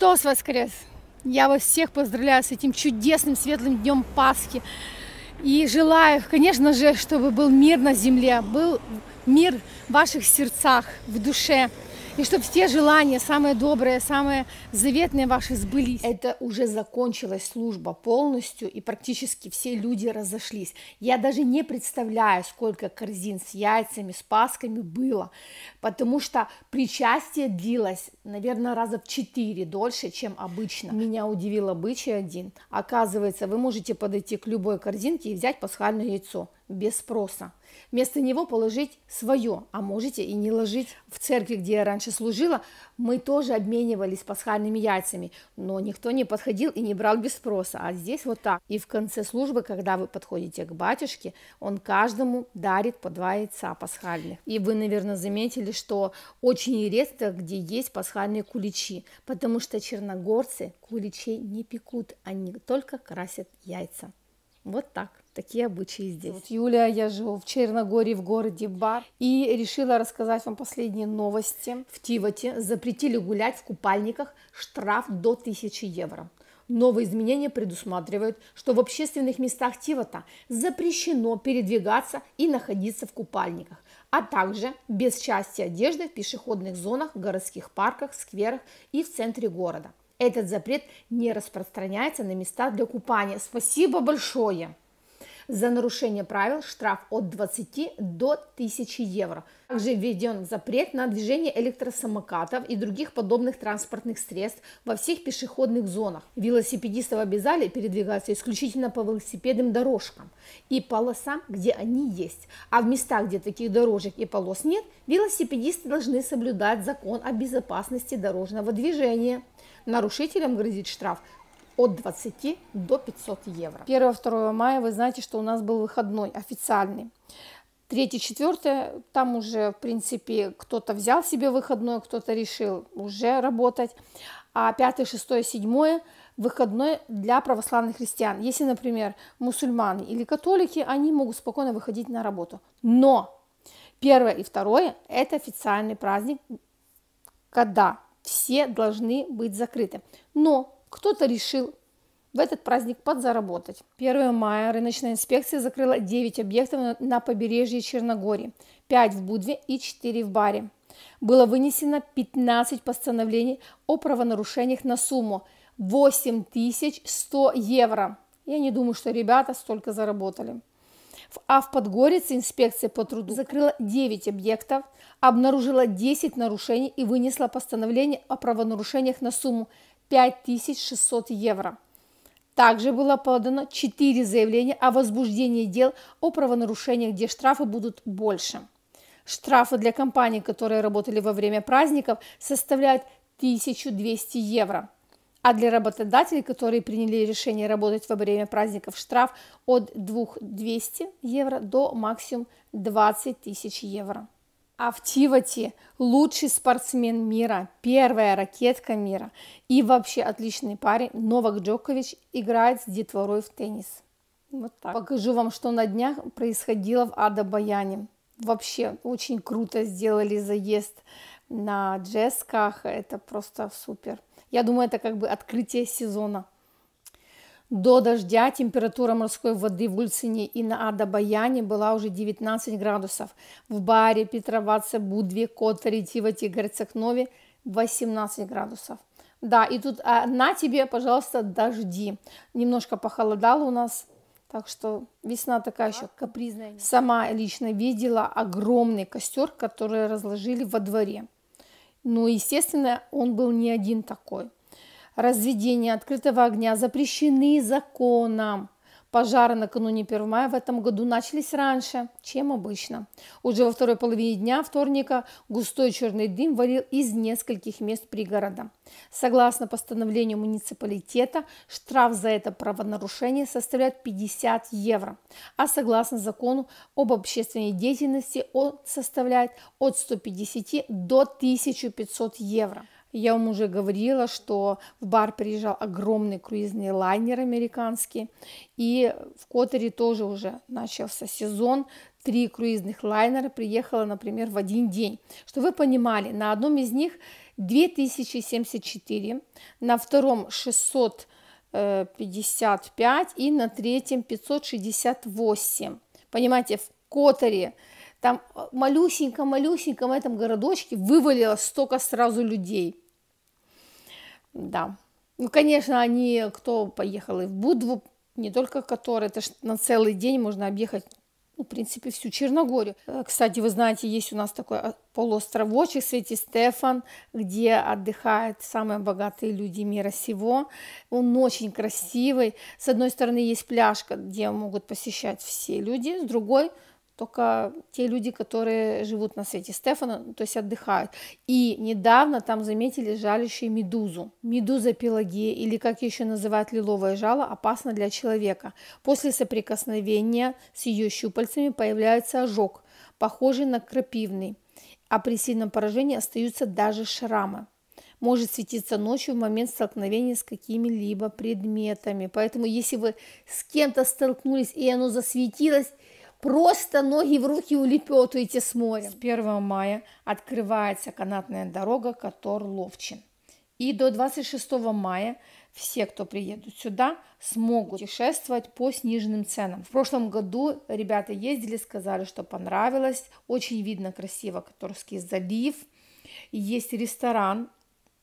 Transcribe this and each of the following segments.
Христос воскрес! Я вас всех поздравляю с этим чудесным светлым днем Пасхи. И желаю, конечно же, чтобы был мир на земле, был мир в ваших сердцах, в душе и чтобы все желания, самые добрые, самые заветные ваши сбылись. Это уже закончилась служба полностью, и практически все люди разошлись. Я даже не представляю, сколько корзин с яйцами, с пасками было, потому что причастие длилось, наверное, раза в четыре дольше, чем обычно. Меня удивил обычай один. Оказывается, вы можете подойти к любой корзинке и взять пасхальное яйцо без спроса. Вместо него положить свое, а можете и не ложить. В церкви, где я раньше служила, мы тоже обменивались пасхальными яйцами, но никто не подходил и не брал без спроса, а здесь вот так. И в конце службы, когда вы подходите к батюшке, он каждому дарит по два яйца пасхальных. И вы, наверное, заметили, что очень редко, где есть пасхальные куличи, потому что черногорцы куличей не пекут, они только красят яйца. Вот так. Такие обычаи здесь. Вот Юлия, я живу в Черногории, в городе Бар, и решила рассказать вам последние новости. В Тивоте запретили гулять в купальниках штраф до 1000 евро. Новые изменения предусматривают, что в общественных местах Тивота запрещено передвигаться и находиться в купальниках, а также без части одежды в пешеходных зонах, городских парках, скверах и в центре города. Этот запрет не распространяется на места для купания. Спасибо большое! За нарушение правил штраф от 20 до 1000 евро. Также введен запрет на движение электросамокатов и других подобных транспортных средств во всех пешеходных зонах. Велосипедистов обязали передвигаться исключительно по велосипедным дорожкам и полосам, где они есть. А в местах, где таких дорожек и полос нет, велосипедисты должны соблюдать закон о безопасности дорожного движения нарушителям грозит штраф от 20 до 500 евро. 1-2 мая вы знаете, что у нас был выходной официальный. Третье, четвертое, там уже, в принципе, кто-то взял себе выходной, кто-то решил уже работать. А пятое, шестое, седьмое – выходной для православных христиан. Если, например, мусульмане или католики, они могут спокойно выходить на работу. Но первое и второе – это официальный праздник, когда все должны быть закрыты. Но кто-то решил в этот праздник подзаработать. 1 мая рыночная инспекция закрыла 9 объектов на побережье Черногории, 5 в Будве и 4 в Баре. Было вынесено 15 постановлений о правонарушениях на сумму 8100 евро. Я не думаю, что ребята столько заработали. А в Подгорице инспекция по труду закрыла 9 объектов, обнаружила 10 нарушений и вынесла постановление о правонарушениях на сумму 5600 евро. Также было подано 4 заявления о возбуждении дел о правонарушениях, где штрафы будут больше. Штрафы для компаний, которые работали во время праздников, составляют 1200 евро – а для работодателей, которые приняли решение работать во время праздников, штраф от 2200 евро до максимум 20 тысяч евро. А в Тивати лучший спортсмен мира, первая ракетка мира и вообще отличный парень Новак Джокович играет с детворой в теннис. Вот так. Покажу вам, что на днях происходило в Адабаяне. Вообще очень круто сделали заезд на джесках. Это просто супер. Я думаю, это как бы открытие сезона. До дождя температура морской воды в Ульцине и на Адабаяне была уже 19 градусов. В Баре, Петроваце, Будве, Которе, Тивате, Герцогнове 18 градусов. Да, и тут а, на тебе, пожалуйста, дожди. Немножко похолодало у нас, так что весна такая еще капризная. Сама лично видела огромный костер, который разложили во дворе. Ну, естественно, он был не один такой. Разведение открытого огня запрещены законом. Пожары накануне 1 мая в этом году начались раньше, чем обычно. Уже во второй половине дня вторника густой черный дым валил из нескольких мест пригорода. Согласно постановлению муниципалитета, штраф за это правонарушение составляет 50 евро, а согласно закону об общественной деятельности он составляет от 150 до 1500 евро. Я вам уже говорила, что в бар приезжал огромный круизный лайнер американский, и в Которе тоже уже начался сезон, три круизных лайнера приехало, например, в один день. Что вы понимали, на одном из них 2074, на втором 655 э, и на третьем 568. Понимаете, в Которе там э, малюсенько-малюсеньком этом городочке вывалилось столько сразу людей да. Ну, конечно, они, кто поехал и в Будву, не только которые это ж на целый день можно объехать ну, в принципе, всю Черногорию. Э, кстати, вы знаете, есть у нас такой а, полуостровочек Свети Стефан, где отдыхают самые богатые люди мира сего. Он очень красивый. С одной стороны, есть пляжка где могут посещать все люди, с другой – только те люди, которые живут на свете Стефана, ну, то есть отдыхают. И недавно там заметили жалящую медузу. Медуза пелагея, или как еще называют лиловое жало, опасна для человека. После соприкосновения с ее щупальцами появляется ожог, похожий на крапивный, а при сильном поражении остаются даже шрамы может светиться ночью в момент столкновения с какими-либо предметами. Поэтому если вы с кем-то столкнулись и оно засветилось, Просто ноги в руки улепетуете с моря. С 1 мая открывается канатная дорога Котор-Ловчин. И до 26 мая все, кто приедут сюда, смогут путешествовать по сниженным ценам. В прошлом году ребята ездили, сказали, что понравилось. Очень видно красиво Которский залив. Есть ресторан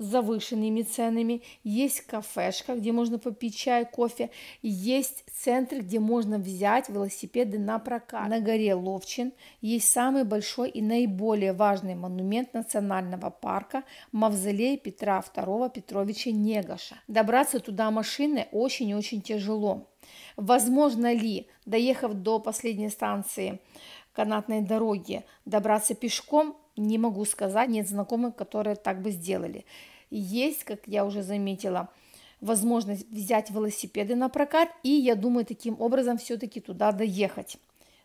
с завышенными ценами, есть кафешка, где можно попить чай, кофе, есть центр, где можно взять велосипеды на прокат. На горе Ловчин есть самый большой и наиболее важный монумент национального парка – мавзолей Петра II Петровича Негаша. Добраться туда машиной очень-очень тяжело. Возможно ли, доехав до последней станции канатной дороги, добраться пешком – не могу сказать, нет знакомых, которые так бы сделали. Есть, как я уже заметила, возможность взять велосипеды на прокат, и я думаю, таким образом все-таки туда доехать.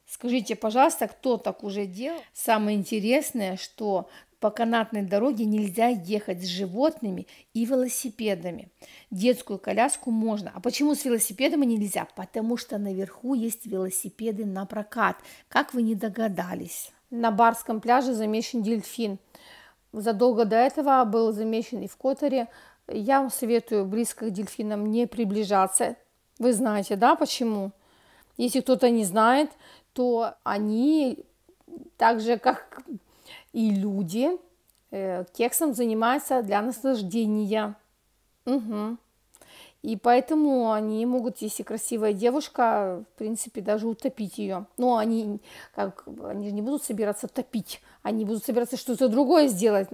Скажите, пожалуйста, кто так уже делал? Самое интересное, что по канатной дороге нельзя ехать с животными и велосипедами. Детскую коляску можно. А почему с велосипедом нельзя? Потому что наверху есть велосипеды на прокат. Как вы не догадались? на Барском пляже замечен дельфин. Задолго до этого был замечен и в Которе. Я вам советую близко к дельфинам не приближаться. Вы знаете, да, почему? Если кто-то не знает, то они так же, как и люди, э, кексом занимаются для наслаждения. Угу. И поэтому они могут, если красивая девушка, в принципе, даже утопить ее. Но они, как, они же не будут собираться топить, они будут собираться что-то другое сделать.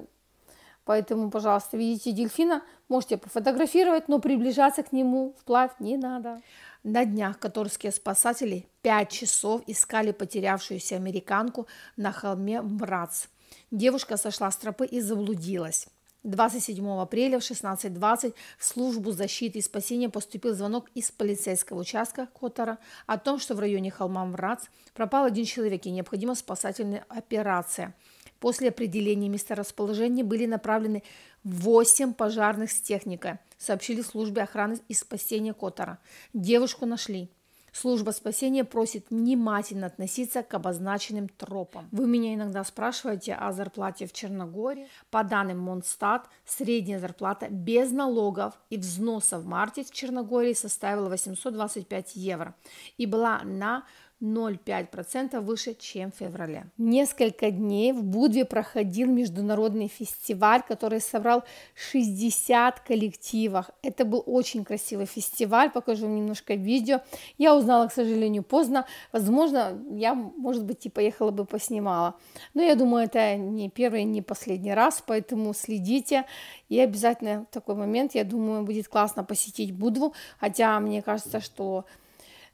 Поэтому, пожалуйста, видите дельфина, можете пофотографировать, но приближаться к нему вплавь не надо. На днях каторские спасатели 5 часов искали потерявшуюся американку на холме Мрац. Девушка сошла с тропы и заблудилась. 27 апреля в 16.20 в службу защиты и спасения поступил звонок из полицейского участка Котора о том, что в районе холма Мрац пропал один человек и необходима спасательная операция. После определения месторасположения были направлены 8 пожарных с техникой, сообщили службе охраны и спасения Котора. Девушку нашли. Служба спасения просит внимательно относиться к обозначенным тропам. Вы меня иногда спрашиваете о зарплате в Черногории. По данным Монстат, средняя зарплата без налогов и взноса в марте в Черногории составила 825 евро и была на 0,5% выше, чем в феврале. Несколько дней в Будве проходил международный фестиваль, который собрал 60 коллективов. Это был очень красивый фестиваль, покажу вам немножко видео. Я узнала, к сожалению, поздно. Возможно, я, может быть, и поехала бы поснимала. Но я думаю, это не первый, не последний раз, поэтому следите. И обязательно в такой момент, я думаю, будет классно посетить Будву, хотя мне кажется, что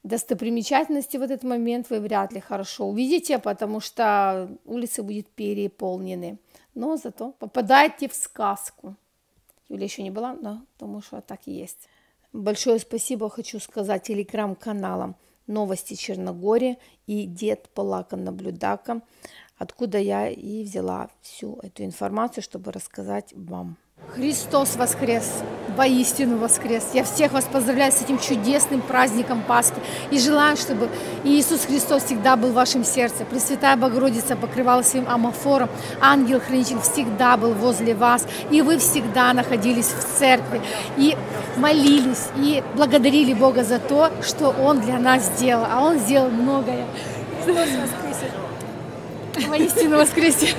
достопримечательности в этот момент вы вряд ли хорошо увидите, потому что улицы будут переполнены. Но зато попадайте в сказку. Юля еще не была, но потому что так и есть. Большое спасибо хочу сказать телеграм-каналам «Новости Черногории» и «Дед Полака Наблюдака», откуда я и взяла всю эту информацию, чтобы рассказать вам. Христос воскрес! воистину воскрес. Я всех вас поздравляю с этим чудесным праздником Пасхи и желаю, чтобы Иисус Христос всегда был в вашем сердце. Пресвятая Богородица покрывала своим амофором, ангел-хранитель всегда был возле вас, и вы всегда находились в церкви, и молились, и благодарили Бога за то, что Он для нас сделал, а Он сделал многое. Христос воскресе! Воистину воскресе!